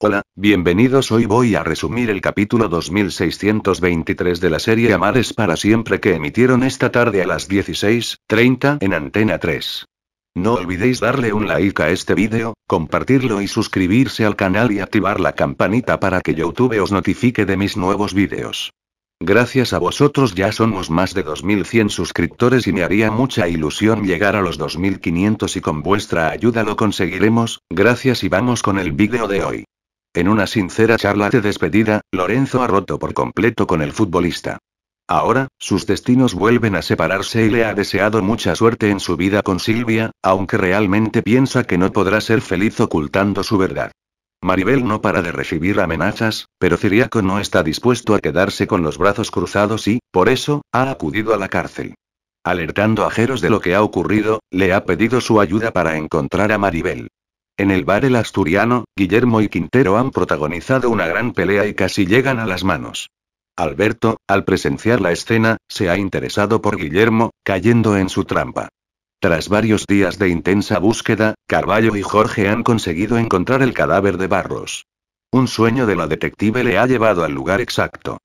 Hola, bienvenidos. Hoy voy a resumir el capítulo 2623 de la serie Amares para siempre que emitieron esta tarde a las 16:30 en Antena 3. No olvidéis darle un like a este vídeo, compartirlo y suscribirse al canal y activar la campanita para que YouTube os notifique de mis nuevos vídeos. Gracias a vosotros ya somos más de 2100 suscriptores y me haría mucha ilusión llegar a los 2500 y con vuestra ayuda lo conseguiremos, gracias y vamos con el vídeo de hoy. En una sincera charla de despedida, Lorenzo ha roto por completo con el futbolista. Ahora, sus destinos vuelven a separarse y le ha deseado mucha suerte en su vida con Silvia, aunque realmente piensa que no podrá ser feliz ocultando su verdad. Maribel no para de recibir amenazas, pero Ciriaco no está dispuesto a quedarse con los brazos cruzados y, por eso, ha acudido a la cárcel. Alertando a Jeros de lo que ha ocurrido, le ha pedido su ayuda para encontrar a Maribel. En el bar El Asturiano, Guillermo y Quintero han protagonizado una gran pelea y casi llegan a las manos. Alberto, al presenciar la escena, se ha interesado por Guillermo, cayendo en su trampa. Tras varios días de intensa búsqueda, Carballo y Jorge han conseguido encontrar el cadáver de Barros. Un sueño de la detective le ha llevado al lugar exacto.